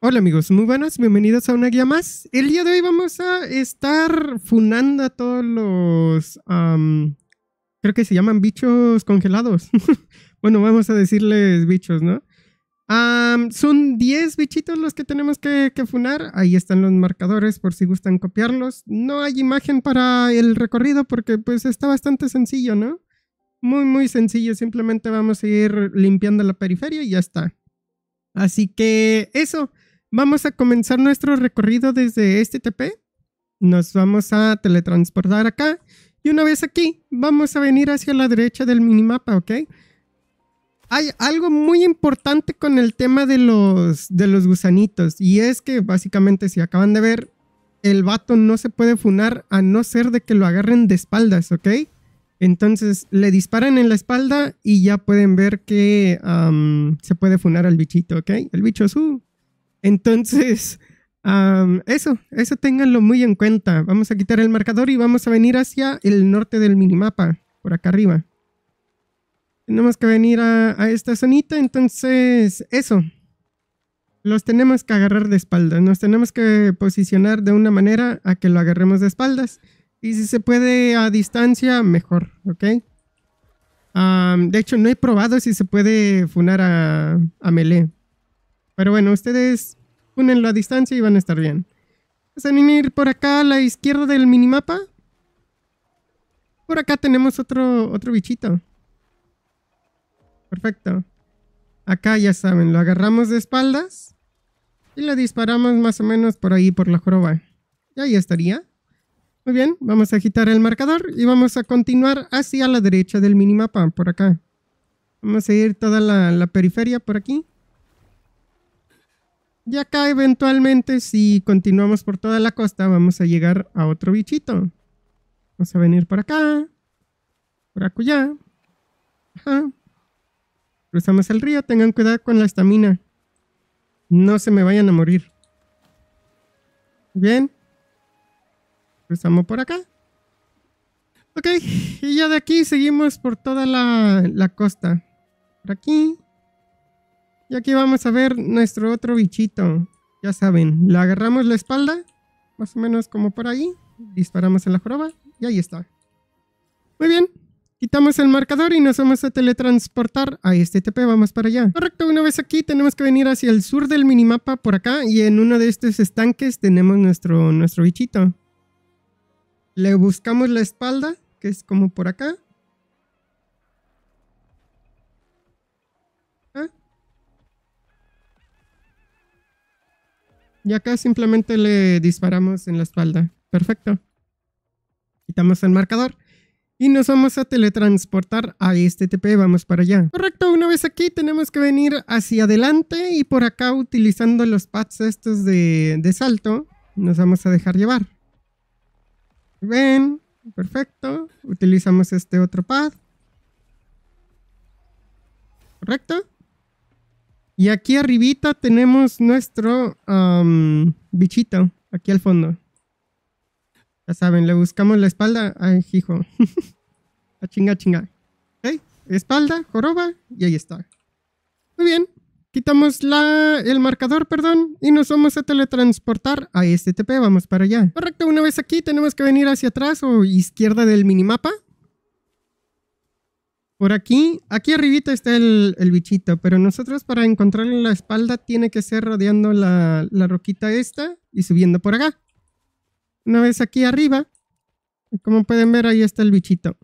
Hola amigos, muy buenas, bienvenidos a una guía más. El día de hoy vamos a estar funando a todos los... creo que se llaman bichos congelados. bueno, vamos a decirles bichos, ¿no? son 10 bichitos los que tenemos que, que funar. Ahí están los marcadores por si gustan copiarlos. No hay imagen para el recorrido porque pues está bastante sencillo, ¿no? Muy, muy sencillo. Simplemente vamos a ir limpiando la periferia y ya está. Así que eso. Vamos a comenzar nuestro recorrido desde este TP. Nos vamos a teletransportar acá. Y una vez aquí, vamos a venir hacia la derecha del minimapa, ¿ok? Hay algo muy importante con el tema de los, de los gusanitos. Y es que básicamente, si acaban de ver, el vato no se puede funar a no ser de que lo agarren de espaldas, ¿ok? Entonces le disparan en la espalda y ya pueden ver que se puede funar al bichito, ¿ok? El bicho su entonces, eso, eso ténganlo muy en cuenta. Vamos a quitar el marcador y vamos a venir hacia el norte del minimapa, por acá arriba. Tenemos que venir a, esta zonita, entonces, eso. Los tenemos que agarrar de espaldas, nos tenemos que posicionar de una manera a que lo agarremos de espaldas. Y si se puede a distancia, mejor, ¿ok? de hecho, no he probado si se puede funar a, a melee. Pero bueno, ustedes unen la distancia y van a estar bien. Vamos a venir por acá a la izquierda del minimapa. Por acá tenemos otro, otro bichito. Perfecto. Acá ya saben, lo agarramos de espaldas. Y le disparamos más o menos por ahí, por la joroba. Y ahí estaría. Muy bien, vamos a agitar el marcador y vamos a continuar hacia la derecha del minimapa, por acá. Vamos a ir toda la periferia por aquí. Y acá eventualmente, si continuamos por toda la costa, vamos a llegar a otro bichito. Vamos a venir por acá, por acá ya. Cruzamos el río, tengan cuidado con la estamina. No se me vayan a morir. Bien. Cruzamos por acá. Ok, y ya de aquí seguimos por toda la, la costa. Por aquí, y aquí vamos a ver nuestro otro bichito. Ya saben, le agarramos la espalda, más o menos como por ahí. Disparamos en la joroba y ahí está. Muy bien, quitamos el marcador y nos vamos a teletransportar a este TP, vamos para allá. Correcto, una vez aquí tenemos que venir hacia el sur del minimapa por acá y en uno de estos estanques tenemos nuestro, nuestro bichito. Le buscamos la espalda, que es como por acá. Y acá simplemente le disparamos en la espalda. Perfecto. Quitamos el marcador. Y nos vamos a teletransportar a este TP, vamos para allá. Correcto, una vez aquí tenemos que venir hacia adelante y por acá utilizando los pads estos de, salto, nos vamos a dejar llevar. Ven, perfecto. Utilizamos este otro pad. Correcto. Y aquí arribita tenemos nuestro um, bichito, aquí al fondo. Ya saben, le buscamos la espalda. Ay, hijo. A chinga, chinga. ¿Ok? Espalda, joroba, y ahí está. Muy bien. Quitamos la, el marcador, perdón, y nos vamos a teletransportar a este TP. Vamos para allá. Correcto, una vez aquí tenemos que venir hacia atrás o izquierda del minimapa por aquí, aquí arribita está el, bichito, pero nosotros para encontrarle la espalda tiene que ser rodeando la, roquita esta y subiendo por acá. Una vez aquí arriba, como pueden ver ahí está el bichito.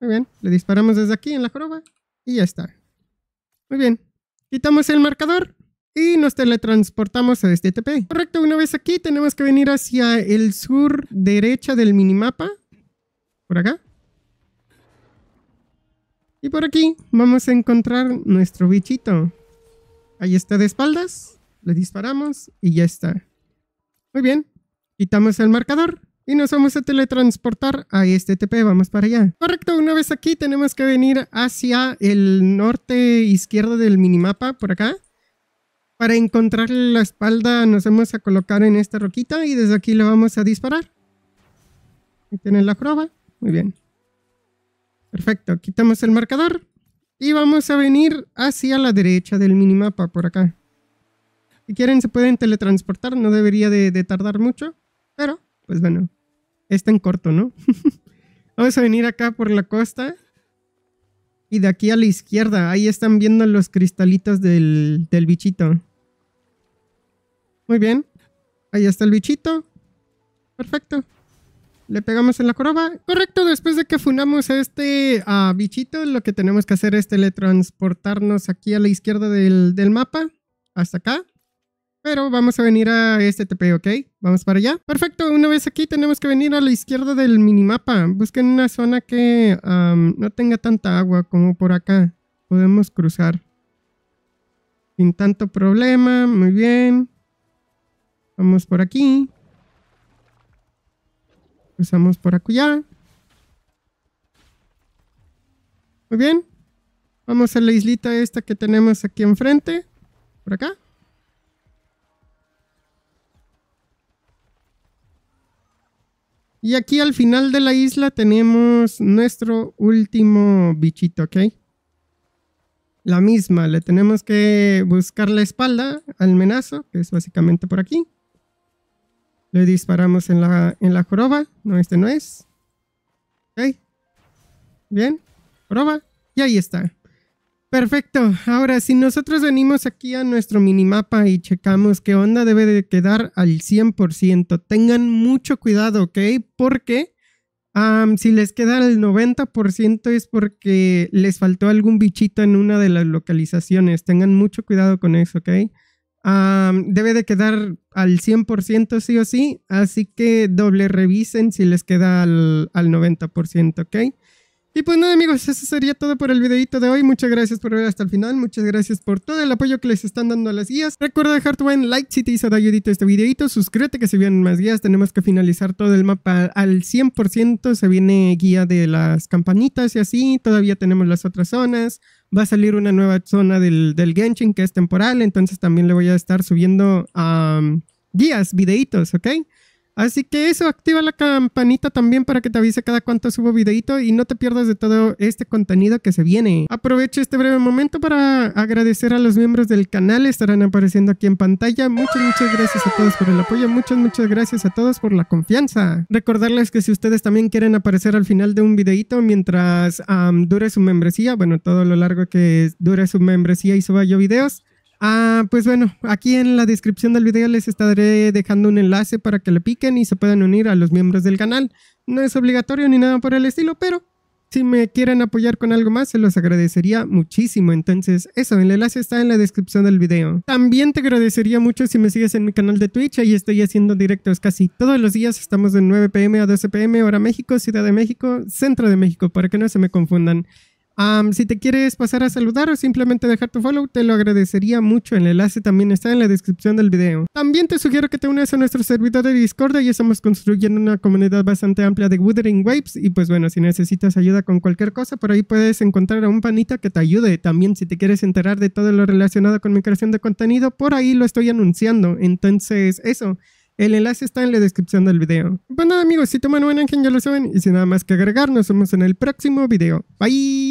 Muy bien, le disparamos desde aquí en la joroba y ya está. Muy bien, quitamos el marcador y nos teletransportamos a este TP. Correcto, una vez aquí tenemos que venir hacia el sur derecha del minimapa. Por acá. Y por aquí vamos a encontrar nuestro bichito. Ahí está de espaldas. Le disparamos y ya está. Muy bien. Quitamos el marcador y nos vamos a teletransportar a este TP. Vamos para allá. Correcto, una vez aquí tenemos que venir hacia el norte izquierdo del minimapa, por acá. Para encontrar la espalda nos vamos a colocar en esta roquita y desde aquí le vamos a disparar. Ahí tiene la prueba. Muy bien. Perfecto, quitamos el marcador y vamos a venir hacia la derecha del minimapa por acá. Si quieren se pueden teletransportar, no debería de, tardar mucho, pero pues bueno, está en corto, ¿no? vamos a venir acá por la costa y de aquí a la izquierda, ahí están viendo los cristalitos del bichito. Muy bien, ahí está el bichito. Perfecto le pegamos en la coroba. Correcto, después de que funamos a este ah, bichito, lo que tenemos que hacer es teletransportarnos aquí a la izquierda del, mapa, hasta acá. Pero vamos a venir a este TP, ¿ok? Vamos para allá. Perfecto, una vez aquí tenemos que venir a la izquierda del minimapa. Busquen una zona que no tenga tanta agua como por acá. Podemos cruzar. Sin tanto problema, muy bien. Vamos por aquí. Empezamos por acullar. Muy bien. Vamos a la islita esta que tenemos aquí enfrente. Por acá. Y aquí al final de la isla tenemos nuestro último bichito, ¿ok? La misma, le tenemos que buscar la espalda al menazo, que es básicamente por aquí. Le disparamos en la, en la joroba. No, este no es. Ok. Bien. Joroba. Y ahí está. Perfecto. Ahora, si nosotros venimos aquí a nuestro minimapa y checamos qué onda debe de quedar al 100%, tengan mucho cuidado, ¿ok? Porque si les queda al 90% es porque les faltó algún bichito en una de las localizaciones. Tengan mucho cuidado con eso, ¿ok? debe de quedar al 100% sí o sí, así que doble revisen si les queda al, al 90%, ¿ok? Y pues nada amigos, eso sería todo por el videito de hoy. Muchas gracias por ver hasta el final. Muchas gracias por todo el apoyo que les están dando a las guías. Recuerda dejar tu like si te hizo de ayudito este videito. Suscríbete que se vienen más guías. Tenemos que finalizar todo el mapa al 100%. Se viene guía de las campanitas y así. Todavía tenemos las otras zonas. Va a salir una nueva zona del, del Genshin que es temporal. Entonces también le voy a estar subiendo a guías, videitos, ¿ok? Así que eso, activa la campanita también para que te avise cada cuánto subo videito y no te pierdas de todo este contenido que se viene. Aprovecho este breve momento para agradecer a los miembros del canal, estarán apareciendo aquí en pantalla. Muchas, muchas gracias a todos por el apoyo, muchas, muchas gracias a todos por la confianza. Recordarles que si ustedes también quieren aparecer al final de un videito mientras dure su membresía, bueno, todo lo largo que dure su membresía y suba yo videos, Ah, pues bueno, aquí en la descripción del video les estaré dejando un enlace para que le piquen y se puedan unir a los miembros del canal. No es obligatorio ni nada por el estilo, pero si me quieren apoyar con algo más, se los agradecería muchísimo. Entonces, eso, el enlace está en la descripción del video. También te agradecería mucho si me sigues en mi canal de Twitch. Ahí estoy haciendo directos casi todos los días. Estamos de 9 pm a 12 pm, hora México, Ciudad de México, Centro de México, para que no se me confundan si te quieres pasar a saludar o simplemente dejar tu follow, te lo agradecería mucho. El enlace también está en la descripción del video. También te sugiero que te unas a nuestro servidor de Discord. Ya estamos construyendo una comunidad bastante amplia de Wuthering Waves. Y pues bueno, si necesitas ayuda con cualquier cosa, por ahí puedes encontrar a un panita que te ayude. También si te quieres enterar de todo lo relacionado con mi creación de contenido, por ahí lo estoy anunciando. Entonces, eso. El enlace está en la descripción del video. Bueno pues amigos, si toman buen ángel ya lo saben. Y sin nada más que agregar, nos vemos en el próximo video. Bye.